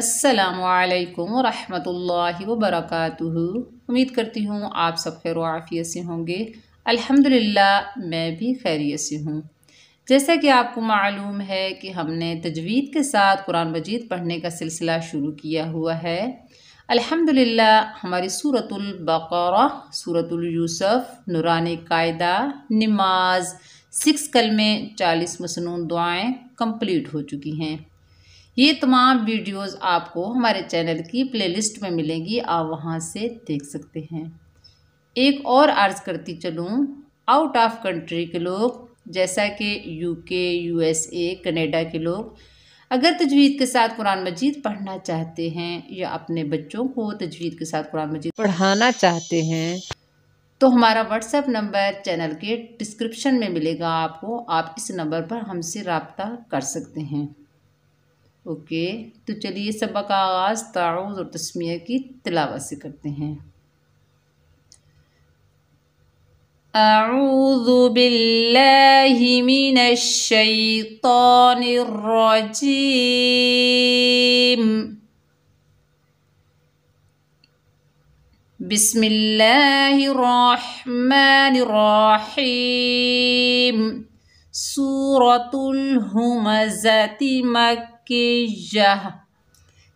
असलकम वरहमल वबरक उम्मीद करती हूँ आप सब खैर आफियत से होंगे अल्हम्दुलिल्लाह मैं भी खैरियत से हूँ जैसा कि आपको मालूम है कि हमने तजवीद के साथ कुरान मजीद पढ़ने का सिलसिला शुरू किया हुआ है अल्हम्दुलिल्लाह हमारी सूरतुल्बकर सूरतुल्यूसफ़ नुरान कायदा नमाज सिक्स कल में चालीस मसनून दुआएँ कम्प्लीट हो चुकी हैं ये तमाम वीडियोस आपको हमारे चैनल की प्लेलिस्ट में मिलेंगी आप वहाँ से देख सकते हैं एक और अर्ज करती चलूँ आउट ऑफ कंट्री के लोग जैसा कि यूके यूएसए कनाडा के लोग अगर तजवीद के साथ कुरान मजीद पढ़ना चाहते हैं या अपने बच्चों को तजवीद के साथ कुरान मजीद पढ़ाना चाहते हैं तो हमारा व्हाट्सएप नंबर चैनल के डिस्क्रिप्शन में मिलेगा आपको आप इस नंबर पर हमसे रबता कर सकते हैं ओके तो चलिए सबक का आगाज़ ताउज़ और तस्मिया की तलावत से करते हैं أعوذ بالله من الشيطان الرجيم بسم الله الرحمن الرحيم सूरतुल हमजती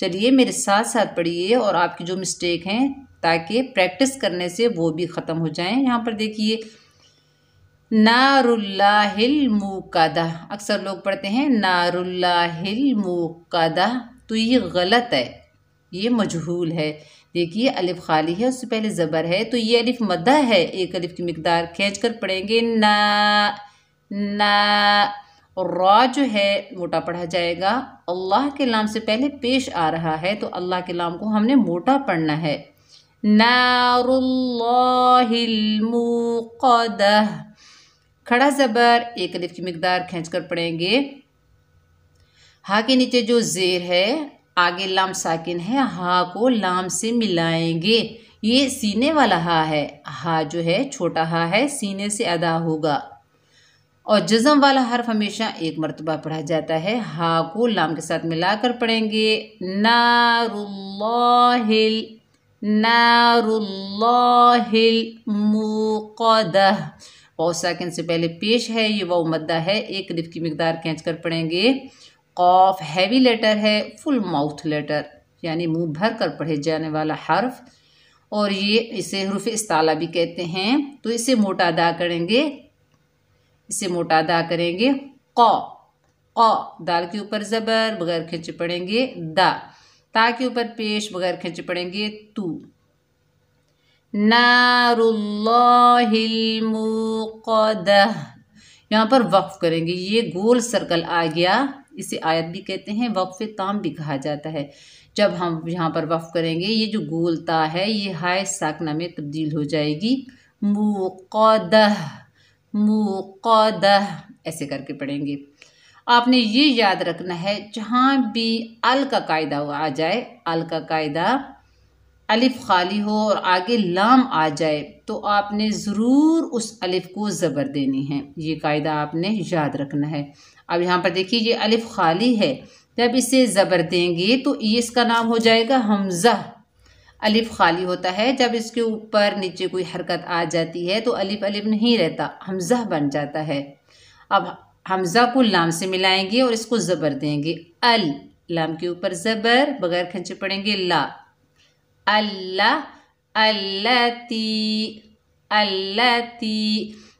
चलिए मेरे साथ साथ पढ़िए और आपकी जो मिस्टेक हैं ताकि प्रैक्टिस करने से वो भी ख़त्म हो जाएं यहाँ पर देखिए नारुल्लाहिल मुकदा अक्सर लोग पढ़ते हैं नारुल्लाहिल मुकदा तो ये गलत है ये मजहूल है देखिए अलिफ खाली है उससे पहले ज़बर है तो ये अलिफ मदा है एक अलिफ की मकदार खींच कर पढ़ेंगे ना और रॉ जो है मोटा पढ़ा जाएगा अल्लाह के नाम से पहले पेश आ रहा है तो अल्लाह के नाम को हमने मोटा पढ़ना है नारुल्लाहिलमुकदह खड़ा ज़बर एक अलिफ की मकदार खींच कर पढ़ेंगे हा के नीचे जो ज़ेर है आगे लाम साकिन है हा को लाम से मिलाएंगे ये सीने वाला हा है हा जो है छोटा हा है सीने से अदा होगा और जज़म वाला हर्फ हमेशा एक मरतबा पढ़ा जाता है हा को लाम के साथ मिलाकर पढ़ेंगे नारुल्लाहिल नारुल्लाहिल मुकदह बहुत साकिन से पहले पेश है ये वह मद्दा है एक रिफ की मकदार खींच कर पढ़ेंगे कॉफ हैवी लेटर है फुल माउथ लेटर यानी मुंह भर कर पढ़े जाने वाला हर्फ और ये इसे हरूफ इस्ताला भी कहते हैं तो इसे मोटा अदा करेंगे इसे मोटा दा करेंगे कौ कौ दाल के ऊपर ज़बर बगैर खिंच पड़ेंगे दा ता के ऊपर पेश बगैर खिंच पड़ेंगे तू नारुल्लाहिलमुकदह यहाँ पर वक्फ़ करेंगे ये गोल सर्कल आ गया इसे आयत भी कहते हैं वक्फ ताम भी कहा जाता है जब हम यहाँ पर वक्फ करेंगे ये जो गोलता है ये हाय साकना में तब्दील हो जाएगी मुकदह मुकदह ऐसे करके पढ़ेंगे आपने ये याद रखना है जहाँ भी अल का कायदा हुआ आ जाए अल का कायदा अलिफ खाली हो और आगे लाम आ जाए तो आपने ज़रूर उस अलिफ को ज़बर देनी है ये कायदा आपने याद रखना है अब यहाँ पर देखिए ये अलिफ खाली है जब इसे ज़बर देंगे तो इसका नाम हो जाएगा हमज़ा अलिफ खाली होता है जब इसके ऊपर नीचे कोई हरकत आ जाती है तो अलिफ अलिफ नहीं रहता हमजा बन जाता है अब हमजा को लाम से मिलाएंगे और इसको ज़बर देंगे अल लाम के ऊपर ज़बर बगैर खिंचे पड़ेंगे ला अल्लाह अल्लाती अल्लाती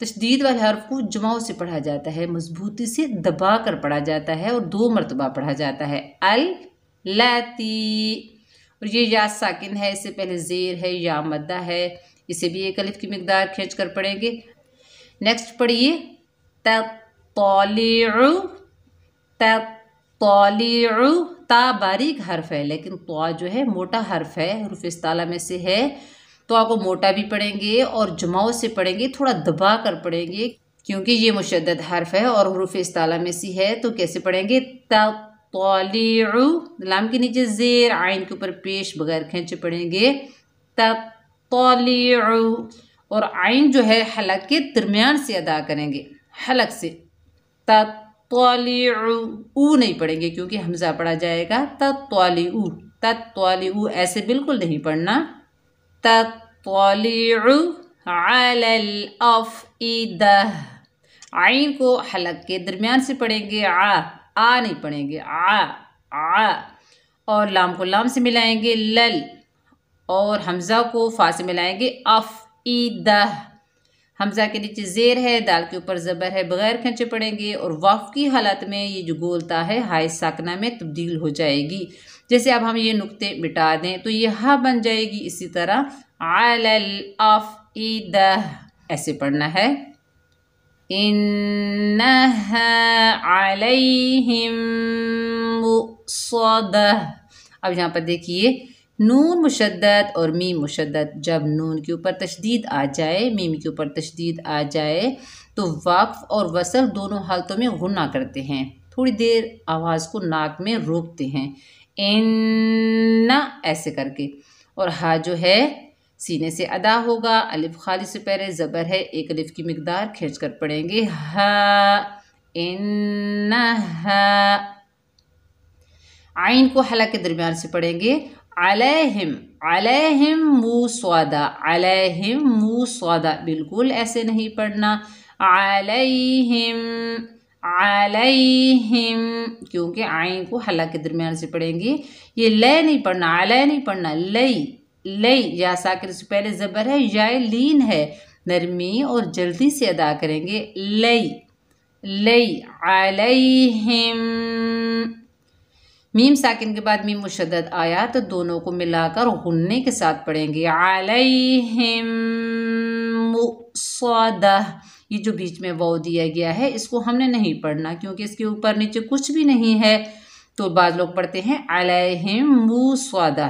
तशदीद वाले हर्फ को जमाओं से पढ़ा जाता है मजबूती से दबा कर पढ़ा जाता है और दो मरतबा पढ़ा जाता है अल लती और ये या साकिन है इससे पहले ज़ेर है या मद्दा है इसे भी एक अलिफ की मकदार खींच कर पढ़ेंगे नेक्स्ट पढ़िए तौली ता बारीक हर्फ है लेकिन तो जो है मोटा हर्फ है हरफ इस ताला में से है तो आपको मोटा भी पढ़ेंगे और जमाव से पढ़ेंगे थोड़ा दबा कर पढ़ेंगे क्योंकि ये मुशद हर्फ है और हरूफ इस ताला में सी है तो कैसे पढ़ेंगे तब तोलीम के नीचे ज़ेर आइन के ऊपर पेश बगैर खेचे पड़ेंगे तोली और आइन जो है हलक के दरमियान से अदा करेंगे हलक से तोलू नहीं पढ़ेंगे क्योंकि हमजा पढ़ा जाएगा तोली तोलू ऐसे बिल्कुल नहीं पढ़ना तोली आइन को हलक के दरमियान से पढ़ेंगे आ आ नहीं पढ़ेंगे आ आ और लाम को लाम से मिलाएंगे लल और हमज़ा को फा से मिलाएंगे अफ ई द हमज़ा के नीचे जेर है दाल के ऊपर ज़बर है बगैर खींचे पड़ेंगे और वफ की हालत में ये जो गोलता है हाय साकना में तब्दील हो जाएगी जैसे अब हम ये नुक्ते मिटा दें तो ये हा बन जाएगी इसी तरह आल अफ ई द ऐसे पढ़ना है إنها عليهم مؤصدة अब यहाँ पर देखिए नून मुशद्दत और मीम मुशद्दत जब नून के ऊपर तशदीद आ जाए मीम के ऊपर तशदीद आ जाए तो वक्फ़ और वसल दोनों हालतों में गुना करते हैं थोड़ी देर आवाज़ को नाक में रोकते हैं इन ऐसे करके और हा जो है सीने से अदा होगा अलिफ खाली से पहले ज़बर है एक अलिफ की मकदार खींच कर पढ़ेंगे ह इन आइन को हला के दरमियान से पढ़ेंगे अलहिम अलहिम मू स्वादा अलहिम मू स्वादा बिल्कुल ऐसे नहीं पढ़ना अलहिम अलहिम क्योंकि आइन को हला के दरमियान से पढ़ेंगे ये लय नहीं पढ़ना अलय नहीं पढ़ना लई लई या साकिर से पहले ज़बर है या लीन है नरमी और जल्दी से अदा करेंगे लई लई अलैहिम मीम साकिन के बाद मीम मुशद आया तो दोनों को मिलाकर हुन्ने के साथ पढ़ेंगे अलैहिम ये जो बीच में वो दिया गया है इसको हमने नहीं पढ़ना क्योंकि इसके ऊपर नीचे कुछ भी नहीं है तो बाद लोग पढ़ते हैं अलैहिम मुसदा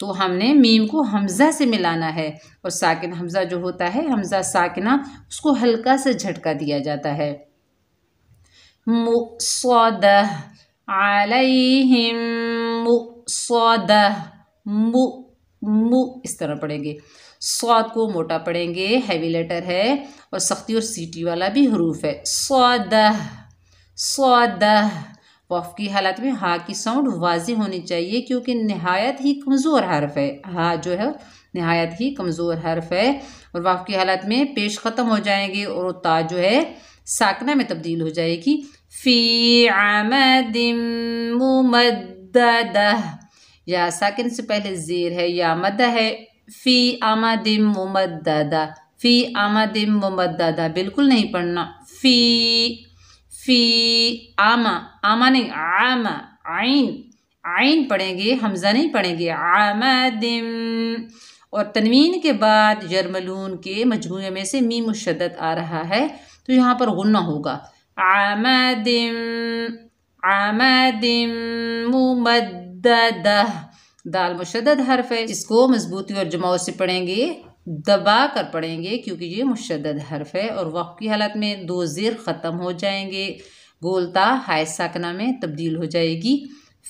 तो हमने मीम को हमज़ा से मिलाना है और साकिन हमज़ा जो होता है हमज़ा साकिना उसको हल्का से झटका दिया जाता है मु मु इस तरह पढ़ेंगे स्वाद को मोटा पढ़ेंगे हैवी लेटर है और सख्ती और सीटी वाला भी हरूफ है स्वाद स्वाद वफ़ की हालत में हा की साउंड वाजी होनी चाहिए क्योंकि नहायत ही कमज़ोर हर्फ है हा जो है नहायत ही कमज़ोर हर्फ है और वाफ़ की हालत में पेश ख़त्म हो जाएंगे और ता जो है साकना में तब्दील हो जाएगी फ़ी आमद या साकिन से पहले ज़ेर है या मद है फ़ी आमा आमदिम मुमदा फ़ी आमदिम मुमदा बिल्कुल नहीं पढ़ना फ़ी फी आमा आमा नहीं आम आइन आइन पढ़ेंगे हमजा नहीं पढ़ेंगे आमदिम और तनवीन के बाद जरमलून के मजमू में से मीम शदत आ रहा है तो यहाँ पर गुन्ना होगा आमदिम आमदिम मुमद्दह दाल मुशद हरफ है इसको मजबूती और जमाव से पढ़ेंगे दबा कर पढ़ेंगे क्योंकि ये मुशद हर्फ है और वक्त की हालत में दो ज़ेर ख़त्म हो जाएंगे गोलता हाय साकना में तब्दील हो जाएगी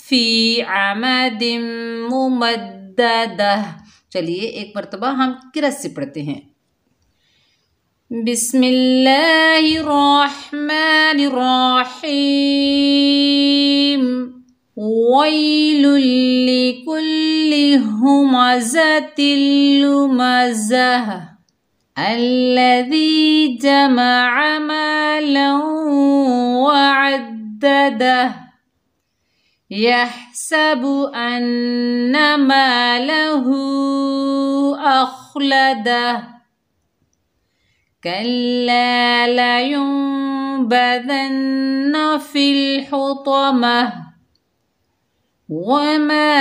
फ़ी आमदिम चलिए एक मरतबा हम किरत से पढ़ते हैं बिस्मिल्लाहिर्रहमानिर्रहीम वैलुल्लिकुल هم ذات اللمزه الذي جمع مالا وعدده يحسب أن ماله أخلده كلا لينبذن في الحطمة وما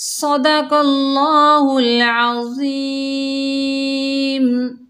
صدق الله العظيم